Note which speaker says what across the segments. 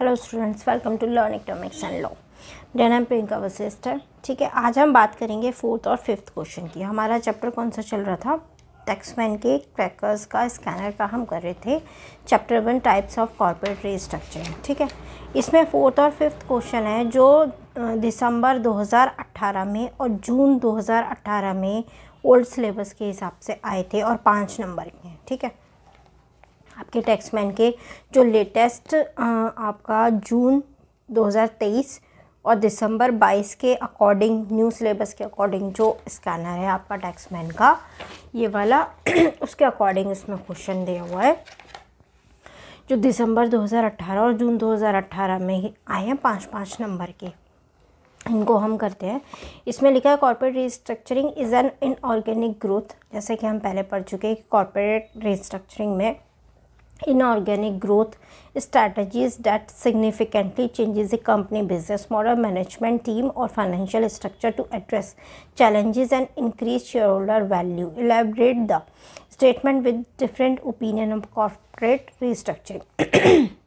Speaker 1: Hello students welcome to learn economics and law मेरा नाम प्रियंका वशिष्ठ है ठीक है आज हम बात करेंगे फोर्थ और फिफ्थ क्वेश्चन की हमारा चैप्टर कौन सा चल रहा था टैक्समैन के क्रैकर्स का स्कैनर का हम कर रहे थे chapter one types of corporate structure ठीक है इसमें फोर्थ और फिफ्थ क्वेश्चन है जो दिसंबर 2018 में और जून 2018 में ओल्ड सिलेबस के हिसाब से आए थे और पाँच नंबर के हैं ठीक है आपके टैक्समैन के जो लेटेस्ट आपका जून 2023 और दिसंबर 22 के अकॉर्डिंग न्यू सिलेबस के अकॉर्डिंग जो स्कैनर है आपका टैक्समैन का ये वाला उसके अकॉर्डिंग इसमें क्वेश्चन दिया हुआ है जो दिसंबर 2018 और जून 2018 में ही आए हैं पाँच पाँच नंबर के इनको हम करते हैं इसमें लिखा है corporate restructuring is an inorganic growth जैसे कि हम पहले पढ़ चुके हैं कि कॉर्पोरेट रिस्ट्रक्चरिंग में inorganic growth strategies that significantly changes the company business model management team or financial structure to address challenges and increase shareholder value elaborate the statement with different opinion of corporate restructuring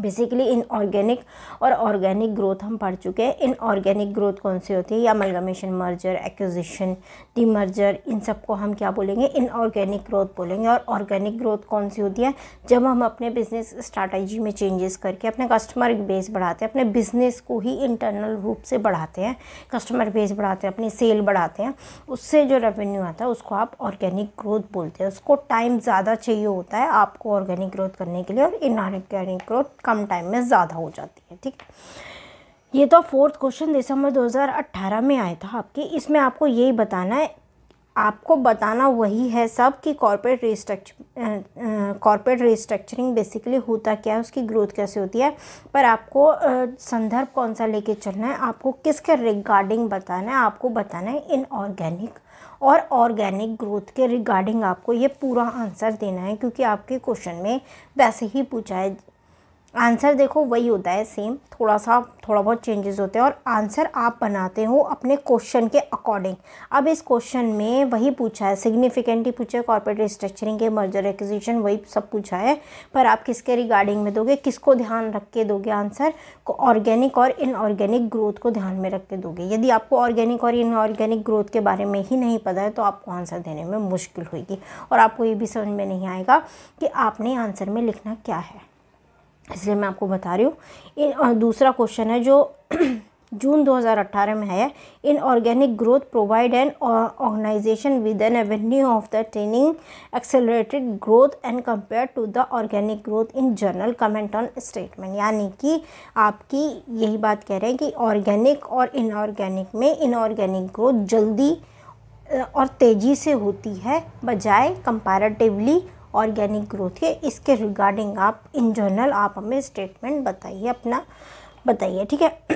Speaker 1: basically inorganic और organic growth हम पढ़ चुके हैं इन inorganic growth कौन सी होती है या amalgamation merger acquisition demerger इन सब को हम क्या बोलेंगे इन ऑर्गेनिक ग्रोथ बोलेंगे और ऑर्गेनिक ग्रोथ कौन सी होती है जब हम अपने बिजनेस स्ट्रैटेजी में चेंजेस करके अपने कस्टमर बेस बढ़ाते हैं अपने बिजनेस को ही इंटरनल रूप से बढ़ाते हैं कस्टमर बेस बढ़ाते हैं अपनी सेल बढ़ाते हैं उससे जो रेवेन्यू आता है उसको आप ऑर्गेनिक ग्रोथ बोलते हैं उसको टाइम ज़्यादा चाहिए होता है आपको ऑर्गेनिक ग्रोथ करने के लिए और इनऑर्गेनिक ग्रोथ कम टाइम में ज़्यादा हो जाती है ठीक है ये तो फोर्थ क्वेश्चन दिसंबर 2018 में आया था आपके इसमें आपको यही बताना है आपको बताना वही है सब कि corporate restructure corporate restructuring basically होता क्या है उसकी ग्रोथ कैसे होती है पर आपको संदर्भ कौन सा लेके चलना है आपको किसके रिगार्डिंग बताना है आपको बताना है इनऑर्गेनिक और ऑर्गेनिक ग्रोथ के रिगार्डिंग आपको ये पूरा आंसर देना है क्योंकि आपके क्वेश्चन में वैसे ही पूछा है आंसर देखो वही होता है सेम थोड़ा सा थोड़ा बहुत चेंजेस होते हैं और आंसर आप बनाते हो अपने क्वेश्चन के अकॉर्डिंग अब इस क्वेश्चन में वही पूछा है सिग्निफिकेंटली पूछा है कॉर्पोरेट रिस्ट्रक्चरिंग के मर्जर एक्विजिशन वही सब पूछा है पर आप किसके रिगार्डिंग में दोगे किसको ध्यान रख के दोगे आंसर को ऑर्गेनिक और इनऑर्गेनिक ग्रोथ को ध्यान में रख के दोगे यदि आपको ऑर्गेनिक और इनऑर्गेनिक ग्रोथ के बारे में ही नहीं पता है तो आपको आंसर देने में मुश्किल होगी और आपको ये भी समझ में नहीं आएगा कि आपने आंसर में लिखना क्या है इसलिए मैं आपको बता रही हूँ और दूसरा क्वेश्चन है जो जून 2018 में है inorganic growth provide an organisation with an avenue of the training accelerated growth and compare to the organic growth in general comment on statement यानी कि आपकी यही बात कह रहे हैं कि ऑर्गेनिक और इनऑर्गेनिक में इनऑर्गेनिक ग्रोथ जल्दी uh, और तेज़ी से होती है बजाय कंपैरेटिवली ऑर्गेनिक ग्रोथ है इसके रिगार्डिंग आप इन जनरल आप हमें स्टेटमेंट बताइए अपना बताइए ठीक है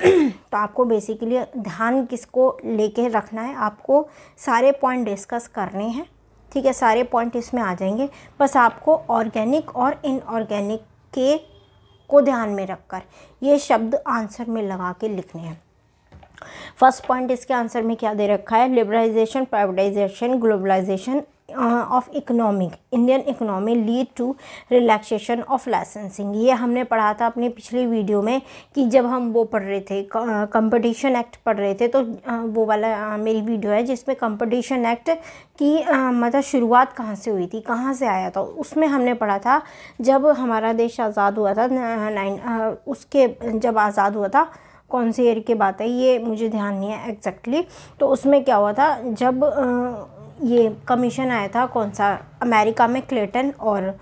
Speaker 1: तो आपको बेसिकली ध्यान किसको लेके रखना है आपको सारे पॉइंट डिस्कस करने हैं ठीक है सारे पॉइंट इसमें आ जाएंगे बस आपको ऑर्गेनिक और इनऑर्गेनिक के को ध्यान में रखकर ये शब्द आंसर में लगा के लिखने हैं फर्स्ट पॉइंट इसके आंसर में क्या दे रखा है liberalisation privatisation globalisation uh, of economic Indian economy lead to relaxation of licensing ये हमने पढ़ा था अपनी पिछली वीडियो में कि जब हम वो पढ़ रहे थे कंपटीशन एक्ट uh, पढ़ रहे थे तो uh, वो वाला uh, मेरी वीडियो है जिसमें कंपटीशन एक्ट की मतलब शुरुआत कहाँ से हुई थी कहाँ से आया था उसमें हमने पढ़ा था जब हमारा देश आज़ाद हुआ था नाइन उसके जब आज़ाद हुआ था कौन से ईयर की बात है ये मुझे ध्यान नहीं है एग्जैक्टली exactly. तो उसमें क्या हुआ था जब ये कमीशन आया था कौन सा अमेरिका में क्लेटन और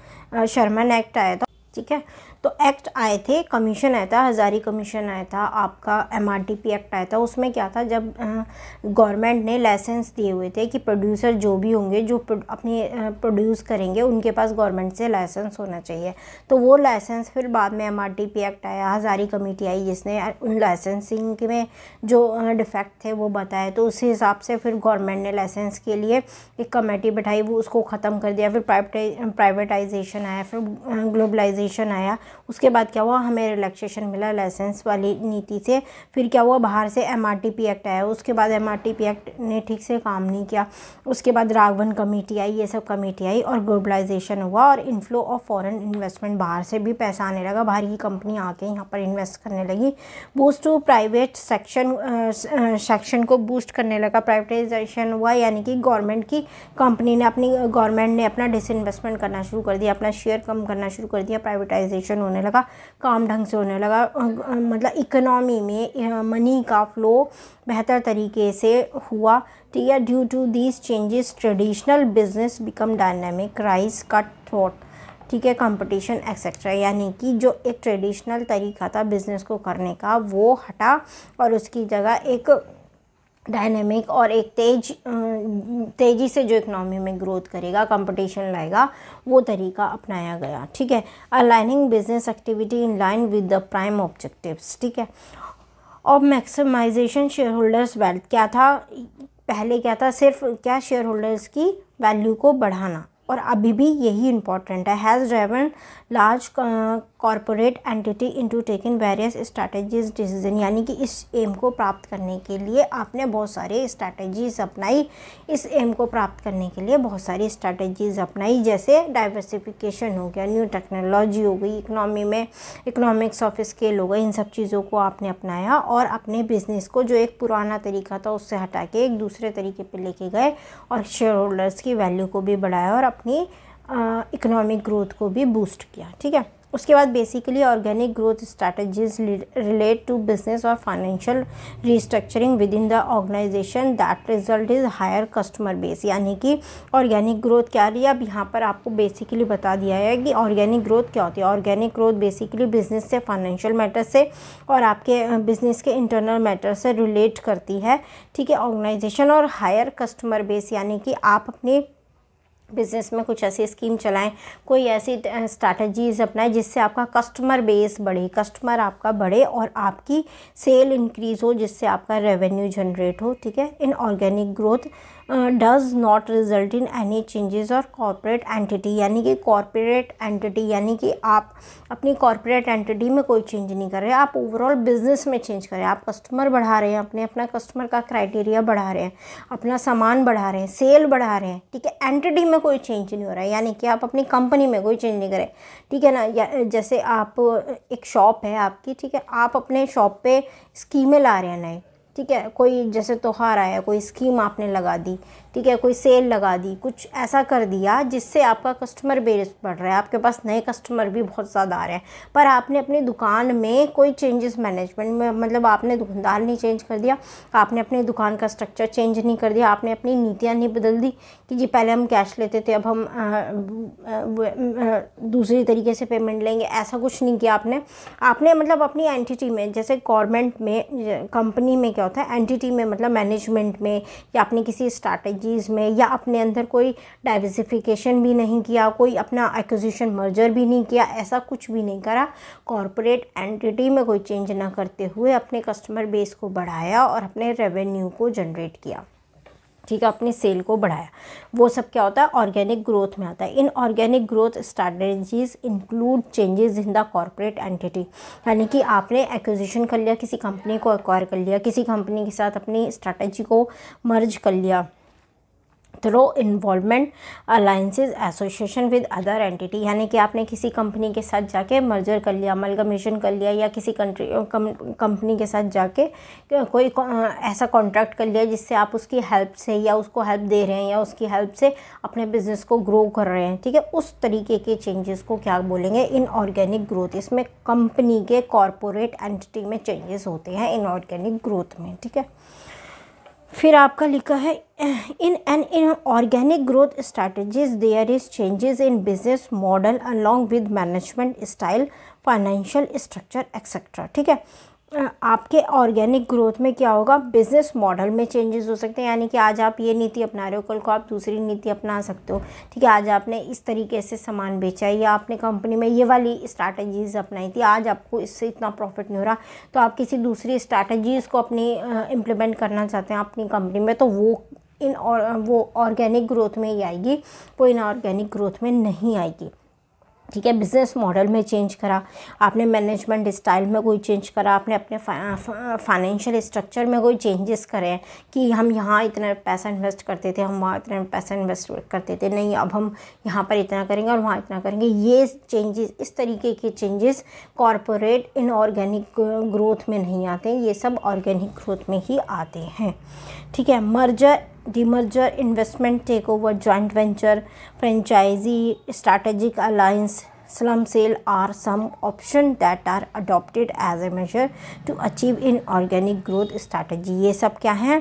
Speaker 1: शर्मन एक्ट आया था ठीक है तो एक्ट आए थे कमीशन आया था हज़ारी कमीशन आया था आपका एम एक्ट आया था उसमें क्या था जब गवर्नमेंट ने लाइसेंस दिए हुए थे कि प्रोड्यूसर जो भी होंगे जो अपने प्रोड्यूस करेंगे उनके पास गवर्नमेंट से लाइसेंस होना चाहिए तो वो लाइसेंस फिर बाद में एम एक्ट आया हज़ारी कमेटी आई जिसने उन लाइसेंसिंग में जो डिफेक्ट थे वो बताए तो उस हिसाब से फिर गवर्नमेंट ने लाइसेंस के लिए एक कमेटी बैठाई वो उसको ख़त्म कर दिया फिर प्राइवेटाइजेशन आया फिर ग्लोबलाइजेशन आया उसके बाद क्या हुआ हमें रिलैक्सेशन मिला लाइसेंस वाली नीति से फिर क्या हुआ बाहर से एम एक्ट आया उसके बाद एम एक्ट ने ठीक से काम नहीं किया उसके बाद राघवन कमेटी आई ये सब कमेटी आई और ग्लोबलाइजेशन हुआ और इनफ्लो ऑफ फॉरेन इन्वेस्टमेंट बाहर से भी पैसा आने लगा बाहर की कंपनी आके यहाँ पर इन्वेस्ट करने लगी boost to private section section को बूस्ट करने लगा प्राइवेटाइजेशन हुआ यानी कि गवर्नमेंट की कंपनी ने अपनी गवर्नमेंट ने अपना डिसइन्वेस्टमेंट करना शुरू कर दिया अपना शेयर कम करना शुरू कर दिया प्राइवेटाइजेशन ट्रांजेक्शन होने लगा काम ढंग से होने लगा मतलब इकोनॉमी में मनी का फ्लो बेहतर तरीके से हुआ ठीक है due to these changes traditional business become dynamic rise cut throat ठीक है कंपटीशन एक्सेट्रा यानी कि जो एक ट्रेडिशनल तरीका था बिज़नेस को करने का वो हटा और उसकी जगह एक डायनेमिक और एक तेज तेज़ी से जो इकनॉमी में ग्रोथ करेगा कंपटीशन लाएगा वो तरीका अपनाया गया ठीक है aligning business activity in line with the prime objectives ठीक है और मैक्सिमाइजेशन शेयर होल्डर्स वेल्थ क्या था पहले क्या था सिर्फ क्या शेयर होल्डर्स की वैल्यू को बढ़ाना और अभी भी यही इम्पॉर्टेंट है has driven large corporate entity into taking various strategies decision यानी कि इस एम को प्राप्त करने के लिए आपने बहुत सारे स्ट्रैटेजीज अपनाई इस एम को प्राप्त करने के लिए बहुत सारी स्ट्रैटेजीज अपनाई जैसे डाइवर्सिफिकेशन हो गया न्यू टेक्नोलॉजी हो गई इकनॉमी में इकनॉमिक्स ऑफ स्केल हो गई इन सब चीज़ों को आपने अपनाया और अपने बिजनेस को जो एक पुराना तरीका था उससे हटा के एक दूसरे तरीके पर लेके गए और शेयर होल्डर्स की वैल्यू को भी बढ़ाया और अपनी इकोनॉमिक ग्रोथ को भी बूस्ट किया ठीक है उसके बाद basically organic growth strategies relate to business और financial restructuring within the organisation that result is higher customer base यानी कि ऑर्गेनिक ग्रोथ क्या रही है अब यहाँ पर आपको बेसिकली बता दिया है कि ऑर्गेनिक ग्रोथ क्या होती है ऑर्गेनिक ग्रोथ बेसिकली बिजनेस से फाइनेंशियल मैटर से और आपके बिजनेस के इंटरनल मैटर से रिलेट करती है ठीक है ऑर्गेनाइजेशन और हायर कस्टमर बेस यानी कि आप अपने बिज़नेस में कुछ ऐसी स्कीम चलाएं कोई ऐसी स्ट्रैटेजीज़ अपनाएं जिससे आपका कस्टमर बेस बढ़े कस्टमर आपका बढ़े और आपकी सेल इंक्रीज़ हो जिससे आपका रेवेन्यू जनरेट हो ठीक है inorganic growth does not result in any changes और कॉरपोरेट एंटिटी यानी कि कॉरपोरेट एंटिटी यानी कि आप अपनी कॉरपोरेट एंटिटी में कोई चेंज नहीं कर रहे आप ओवरऑल बिजनेस में चेंज कर रहे हैं आप कस्टमर बढ़ा रहे हैं अपने अपना कस्टमर का क्राइटेरिया बढ़ा रहे हैं अपना सामान बढ़ा रहे हैं सेल बढ़ा रहे हैं ठीक है एंटिटी में कोई चेंज नहीं हो रहा है यानी कि आप अपनी कंपनी में कोई चेंज नहीं करें ठीक है ना जैसे आप एक शॉप है आपकी ठीक है आप अपने शॉप पे स्कीमें ला रहे हैं नए ठीक है कोई जैसे त्यौहार आया कोई स्कीम आपने लगा दी ठीक है कोई सेल लगा दी कुछ ऐसा कर दिया जिससे आपका कस्टमर बेस बढ़ रहा है आपके पास नए कस्टमर भी बहुत ज़्यादा आ रहे हैं पर आपने अपनी दुकान में कोई चेंजेस मैनेजमेंट में मतलब आपने दुकानदार नहीं चेंज कर दिया आपने अपनी दुकान का स्ट्रक्चर चेंज नहीं कर दिया आपने अपनी नीतियाँ नहीं बदल दी कि जी पहले हम कैश लेते थे अब हम आ, आ, आ, दूसरी तरीके से पेमेंट लेंगे ऐसा कुछ नहीं किया आपने आपने मतलब अपनी एंटिटी में जैसे गवर्नमेंट में कंपनी में क्या होता है एंटिटी में मतलब मैनेजमेंट में या अपनी किसी स्ट्रैटेजी एनर्जीज़ में या अपने अंदर कोई डाइवर्सिफिकेशन भी नहीं किया कोई अपना एक्विजिशन मर्जर भी नहीं किया ऐसा कुछ भी नहीं करा कॉरपोरेट एंटिटी में कोई चेंज ना करते हुए अपने कस्टमर बेस को बढ़ाया और अपने रेवेन्यू को जनरेट किया ठीक है अपनी सेल को बढ़ाया वो सब क्या होता है ऑर्गेनिक ग्रोथ में आता है inorganic growth strategies include changes in the corporate entity यानी कि आपने एक्विजिशन कर लिया किसी कंपनी को एक्वायर कर लिया किसी कंपनी के साथ अपनी स्ट्रैटेजी को मर्ज कर लिया through involvement alliances association with other entity यानी कि आपने किसी कंपनी के साथ जाके मर्जर कर लिया मलगमेशन कर लिया या किसी कंट्री कंपनी के साथ जाके कोई ऐसा कॉन्ट्रैक्ट कर लिया जिससे आप उसकी हेल्प से या उसको हेल्प दे रहे हैं या उसकी हेल्प से अपने बिजनेस को ग्रो कर रहे हैं ठीक है उस तरीके के चेंजेस को क्या बोलेंगे इनऑर्गेनिक ग्रोथ इसमें कंपनी के कॉरपोरेट एंटिटी में चेंजेस होते हैं इनऑर्गेनिक ग्रोथ में ठीक है फिर आपका लिखा है in an inorganic growth strategies there is changes in business model along with management style financial structure etcetera ठीक है आपके ऑर्गेनिक ग्रोथ में क्या होगा बिजनेस मॉडल में चेंजेस हो सकते हैं यानी कि आज आप ये नीति अपना रहे हो कल को आप दूसरी नीति अपना सकते हो ठीक है आज आपने इस तरीके से सामान बेचा या आपने कंपनी में ये वाली स्ट्रैटेजीज अपनाई थी आज आपको इससे इतना प्रॉफिट नहीं हो रहा तो आप किसी दूसरी स्ट्रैटेजीज़ को अपनी इम्प्लीमेंट करना चाहते हैं अपनी कंपनी में तो वो इन और वो ऑर्गेनिक ग्रोथ में ही आएगी वो इनऑर्गेनिक ग्रोथ में नहीं आएगी ठीक है बिज़नेस मॉडल में चेंज करा आपने मैनेजमेंट स्टाइल में कोई चेंज करा आपने अपने फाइनेंशियल स्ट्रक्चर में कोई चेंजेस करे कि हम यहाँ इतना पैसा इन्वेस्ट करते थे हम वहाँ इतना पैसा इन्वेस्ट करते थे नहीं अब हम यहाँ पर इतना करेंगे और वहाँ इतना करेंगे ये चेंजेस इस तरीके के changes corporate inorganic growth में नहीं आते ये सब ऑर्गेनिक ग्रोथ में ही आते हैं ठीक है merger demerger investment take over joint venture franchisee strategic alliance slump sale are some option that are adopted as a measure to achieve inorganic growth strategy ये सब क्या है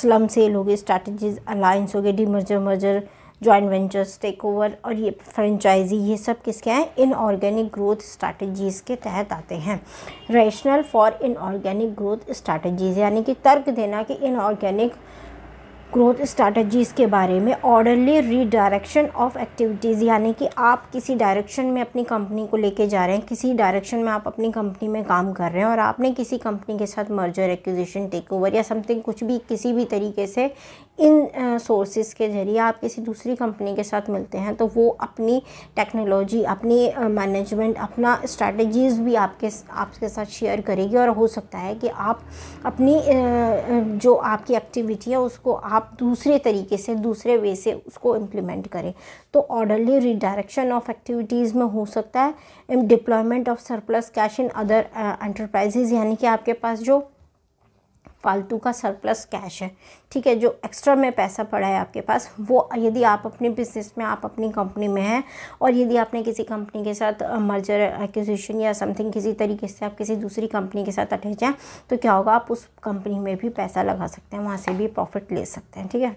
Speaker 1: स्लम सेल हो गए स्ट्रैटेजीज अलायंस हो गए demerger merger joint ventures take over और ये फ्रेंचाइजी ये सब किसके हैं इन ऑर्गेनिक ग्रोथ स्ट्रैटेजीज के तहत आते हैं rationale for inorganic growth strategies यानी कि तर्क देना कि इन ऑर्गेनिक ग्रोथ स्ट्रैटेजीज़ के बारे में ऑर्डरली रीडायरेक्शन ऑफ एक्टिविटीज़ यानी कि आप किसी डायरेक्शन में अपनी कंपनी को लेके जा रहे हैं किसी डायरेक्शन में आप अपनी कंपनी में काम कर रहे हैं और आपने किसी कंपनी के साथ मर्जर एक्विजिशन टेक ओवर या समथिंग कुछ भी किसी भी तरीके से इन सोर्सेज uh, के ज़रिए आप किसी दूसरी कंपनी के साथ मिलते हैं तो वो अपनी टेक्नोलॉजी अपनी मैनेजमेंट uh, अपना स्ट्रैटेजीज़ भी आपके आपके साथ शेयर करेगी और हो सकता है कि आप अपनी uh, जो आपकी एक्टिविटी है उसको आप आप दूसरे तरीके से दूसरे वे से उसको इम्प्लीमेंट करें तो ऑर्डरली रिडायरेक्शन ऑफ एक्टिविटीज़ में हो सकता है deployment of surplus cash in other enterprises यानी कि आपके पास जो फालतू का सरप्लस कैश है ठीक है जो एक्स्ट्रा में पैसा पड़ा है आपके पास वो यदि आप अपने बिजनेस में आप अपनी कंपनी में हैं और यदि आपने किसी कंपनी के साथ मर्जर एक्विजिशन या समथिंग किसी तरीके से आप किसी दूसरी कंपनी के साथ अटैच हैं तो क्या होगा आप उस कंपनी में भी पैसा लगा सकते हैं वहाँ से भी प्रॉफिट ले सकते हैं ठीक है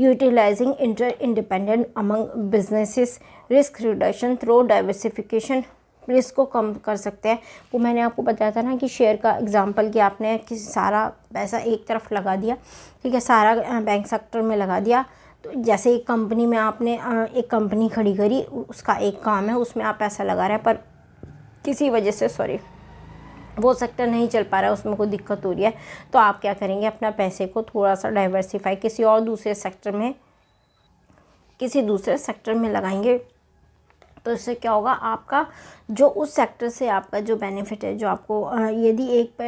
Speaker 1: utilising inter independent among businesses risk reduction through diversification risk को कम कर सकते हैं वो मैंने आपको बताया था ना कि शेयर का एग्ज़ाम्पल कि आपने कि सारा पैसा एक तरफ लगा दिया ठीक है सारा बैंक सेक्टर में लगा दिया तो जैसे एक कंपनी में आपने एक कंपनी खड़ी करी उसका एक काम है उसमें आप पैसा लगा रहे हैं पर किसी वजह से सॉरी वो सेक्टर नहीं चल पा रहा है उसमें कोई दिक्कत हो रही है तो आप क्या करेंगे अपना पैसे को थोड़ा सा डाइवर्सिफाई किसी और दूसरे सेक्टर में किसी दूसरे सेक्टर में लगाएंगे तो इससे क्या होगा आपका जो उस सेक्टर से आपका जो बेनिफिट है जो आपको यदि एक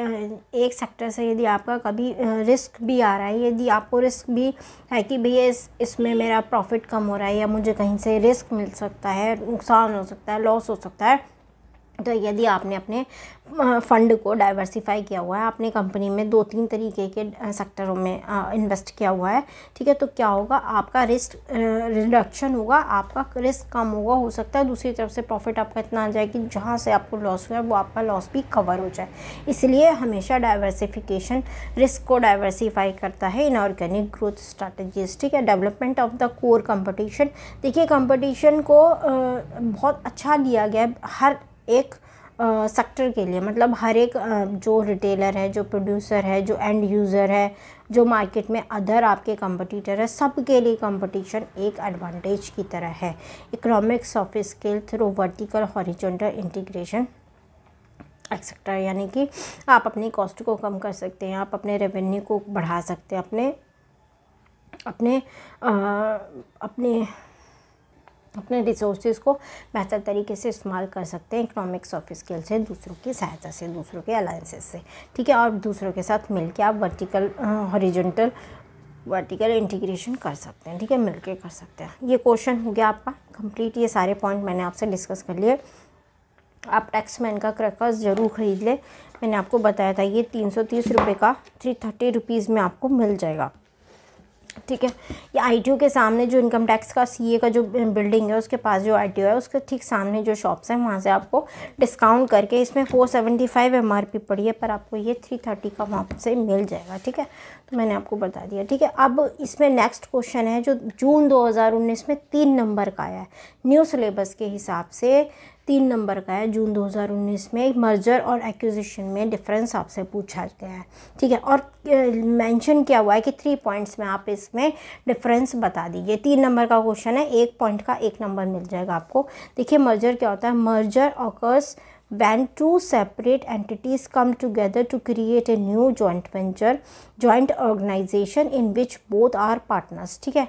Speaker 1: एक सेक्टर से यदि आपका कभी रिस्क भी आ रहा है यदि आपको रिस्क भी है कि भैया इस इसमें मेरा प्रॉफिट कम हो रहा है या मुझे कहीं से रिस्क मिल सकता है नुकसान हो सकता है लॉस हो सकता है तो यदि आपने अपने फ़ंड को डाइवर्सिफाई किया हुआ है आपने कंपनी में दो तीन तरीके के सेक्टरों में इन्वेस्ट किया हुआ है ठीक है तो क्या होगा आपका रिस्क रिडक्शन होगा आपका रिस्क कम होगा हो सकता है दूसरी तरफ से प्रॉफिट आपका इतना आ जाए कि जहाँ से आपको लॉस हुआ है वो आपका लॉस भी कवर हो जाए इसलिए हमेशा डाइवर्सिफिकेशन रिस्क को डाइवर्सिफाई करता है इनऑर्गेनिक ग्रोथ स्ट्रैटेजीज ठीक है development of the core competition देखिए कंपटीशन को बहुत अच्छा लिया गया है हर एक सेक्टर के लिए मतलब हर एक जो रिटेलर है जो प्रोड्यूसर है जो एंड यूज़र है जो मार्केट में अदर आपके कंपटीटर है सब के लिए कंपटीशन एक एडवांटेज की तरह है economics of skill through vertical horizontal integration etcetera यानी कि आप अपनी कॉस्ट को कम कर सकते हैं आप अपने रेवेन्यू को बढ़ा सकते हैं अपने अपने आ, अपने अपने रिसोर्सेज को बेहतर तरीके से इस्तेमाल कर सकते हैं इकनॉमिक्स ऑफ स्किल से दूसरों की सहायता से दूसरों के अलायंसेज से ठीक है और दूसरों के साथ मिलकर आप वर्टिकल हॉरिजेंटल वर्टिकल इंटीग्रेशन कर सकते हैं ठीक है मिलके कर सकते हैं ये क्वेश्चन हो गया आपका कंप्लीट ये सारे पॉइंट मैंने आपसे डिस्कस कर लिए आप टैक्समैन का क्रैकर्स ज़रूर ख़रीद लें मैंने आपको बताया था ये तीन सौ तीस रुपये का थ्री थर्टी रुपीज़ में आपको मिल जाएगा ठीक है ये आईटीओ के सामने जो इनकम टैक्स का सीए का जो बिल्डिंग है उसके पास जो आईटीओ है उसके ठीक सामने जो शॉप्स हैं वहाँ से आपको डिस्काउंट करके इसमें four seventy five M R P पड़ी है पर आपको ये थ्री थर्टी का वहाँ से मिल जाएगा ठीक है तो मैंने आपको बता दिया ठीक है अब इसमें नेक्स्ट क्वेश्चन है जो जून दो हज़ार उन्नीस में तीन नंबर का आया है न्यू सिलेबस के हिसाब से तीन नंबर का है जून 2019 में मर्जर और एक्विजिशन में डिफरेंस आपसे पूछा गया है ठीक है और मेंशन किया हुआ है कि थ्री पॉइंट्स में आप इसमें डिफरेंस बता दीजिए तीन नंबर का क्वेश्चन है एक पॉइंट का एक नंबर मिल जाएगा आपको देखिए मर्जर क्या होता है merger occurs when two separate entities come together to create a new joint venture joint organisation in which both are partners ठीक है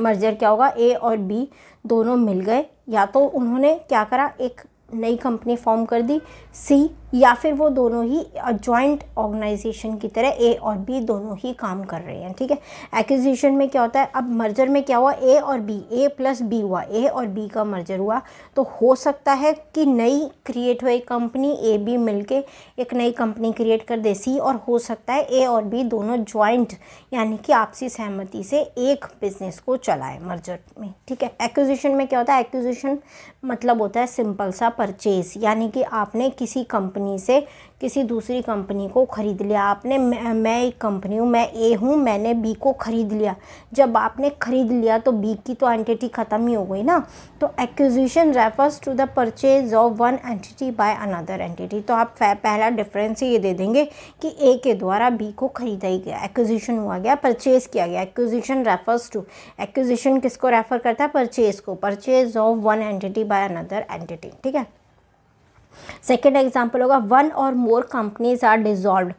Speaker 1: मर्जर क्या होगा ए और बी दोनों मिल गए या तो उन्होंने क्या करा एक नई कंपनी फॉर्म कर दी सी या फिर वो दोनों ही जॉइंट ऑर्गेनाइजेशन की तरह ए और बी दोनों ही काम कर रहे हैं ठीक है एक्विजिशन में क्या होता है अब मर्जर में क्या हुआ ए और बी ए प्लस बी हुआ ए और बी का मर्जर हुआ तो हो सकता है कि नई क्रिएट हुई कंपनी ए बी मिलके एक नई कंपनी क्रिएट कर दे सी और हो सकता है ए और बी दोनों ज्वाइंट यानी कि आपसी सहमति से एक बिजनेस को चलाए मर्जर में ठीक है एक्विजिशन में क्या होता है एक्विजिशन मतलब होता है सिंपल सा परचेज यानी कि आपने किसी कंपनी कंपनी से किसी दूसरी कंपनी को ख़रीद लिया आपने मैं, एक कंपनी हूँ मैं ए हूँ मैंने बी को ख़रीद लिया जब आपने ख़रीद लिया तो बी की तो एंटिटी ख़त्म ही हो गई ना तो acquisition refers to the purchase of one entity by another entity तो आप पहला डिफरेंस ये दे देंगे कि ए के द्वारा बी को ख़रीदा ही गया एक्विजिशन हुआ गया परचेज़ किया गया एक्विजिशन रेफर्स टू एक्विजिशन किसको रेफ़र करता है परचेज़ को purchase of one entity by another entity ठीक है सेकेंड एग्जाम्पल होगा वन और more companies are dissolve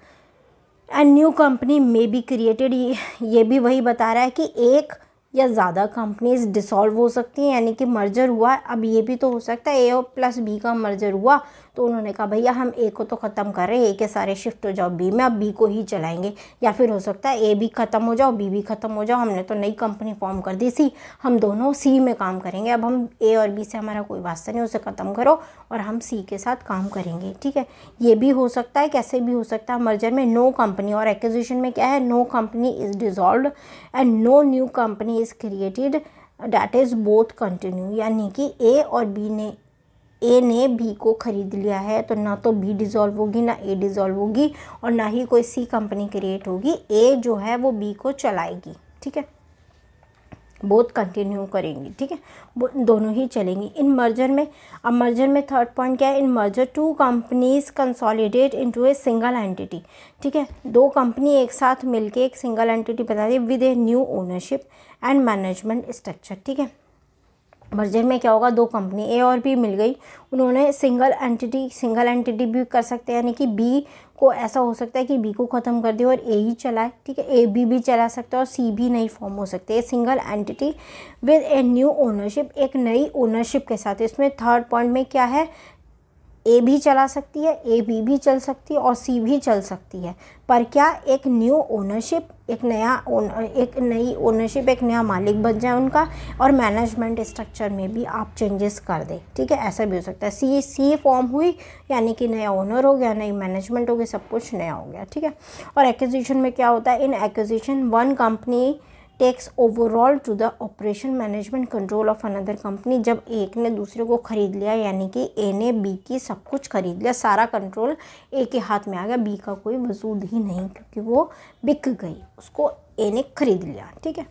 Speaker 1: and new company may be created ये भी वही बता रहा है कि एक या ज़्यादा कंपनीज डिसॉल्व हो सकती हैं यानी कि मर्जर हुआ अब ये भी तो हो सकता है ए प्लस बी का मर्जर हुआ तो उन्होंने कहा भैया हम ए को तो ख़त्म कर रहे हैं ए के सारे शिफ्ट हो जाओ बी में अब बी को ही चलाएंगे या फिर हो सकता है ए भी ख़त्म हो जाओ बी भी ख़त्म हो जाओ हमने तो नई कंपनी फॉर्म कर दी सी हम दोनों सी में काम करेंगे अब हम ए और बी से हमारा कोई वास्ता नहीं उसे ख़त्म करो और हम सी के साथ काम करेंगे ठीक है ये भी हो सकता है कैसे भी हो सकता है मर्जर में नो कंपनी और एक्विजिशन में क्या है no company is dissolve and no new company is created that is both continue यानी कि ए और बी ने ए ने बी को ख़रीद लिया है तो ना तो बी डिज़ोल्व होगी ना ए डिज़ोल्व होगी और ना ही कोई सी कंपनी क्रिएट होगी ए जो है वो बी को चलाएगी ठीक है बहुत कंटिन्यू करेंगी ठीक है दोनों ही चलेंगी इन मर्जर में अब मर्जर में थर्ड पॉइंट क्या है in merger two companies consolidate into a single entity ठीक है दो कंपनी एक साथ मिलके एक सिंगल एंटिटी बना दी with a new ownership and management structure ठीक है मर्जर में क्या होगा दो कंपनी ए और बी मिल गई उन्होंने सिंगल एंटिटी सिंगल एंटिटी भी कर सकते हैं यानी कि बी को ऐसा हो सकता है कि बी को ख़त्म कर दे और ए ही चलाए ठीक है ए बी भी चला सकता है और सी भी नहीं फॉर्म हो सकते single entity with a new ownership एक नई ओनरशिप के साथ इसमें थर्ड पॉइंट में क्या है ए भी चला सकती है ए बी भी चल सकती है और सी भी चल सकती है पर क्या एक न्यू ओनरशिप एक नया एक नई ओनरशिप एक नया मालिक बन जाए उनका और मैनेजमेंट स्ट्रक्चर में भी आप चेंजेस कर दें ठीक है ऐसा भी हो सकता है सी सी फॉर्म हुई यानी कि नया ओनर हो गया नई मैनेजमेंट हो गई सब कुछ नया हो गया ठीक है और एक्विजिशन में क्या होता है in acquisition one company takes overall to the operation management control of another company जब एक ने दूसरे को खरीद लिया यानी कि ए ने बी की सब कुछ खरीद लिया सारा कंट्रोल ए के हाथ में आ गया बी का कोई वजूद ही नहीं क्योंकि वो बिक गई उसको ए ने खरीद लिया ठीक है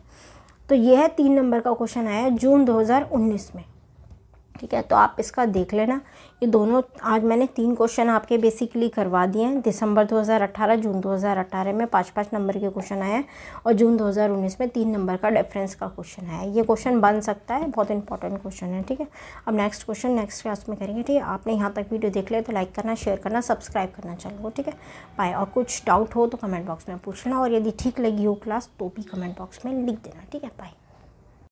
Speaker 1: तो यह तीन नंबर का क्वेश्चन आया जून 2019 में ठीक है तो आप इसका देख लेना ये दोनों आज मैंने तीन क्वेश्चन आपके बेसिकली करवा दिए हैं दिसंबर 2018 जून 2018 में पाँच पाँच नंबर के क्वेश्चन आए हैं और जून 2019 में तीन नंबर का डिफरेंस का क्वेश्चन आया है ये क्वेश्चन बन सकता है बहुत इंपॉर्टेंट क्वेश्चन है ठीक है अब नेक्स्ट क्वेश्चन नेक्स्ट क्लास में करेंगे ठीक है आपने यहाँ तक वीडियो देख लिया तो लाइक करना शेयर करना सब्सक्राइब करना चलो ठीक है बाय और कुछ डाउट हो तो कमेंट बॉक्स में पूछना और यदि ठीक लगी हो क्लास तो भी कमेंट बॉक्स में लिख देना ठीक है बाय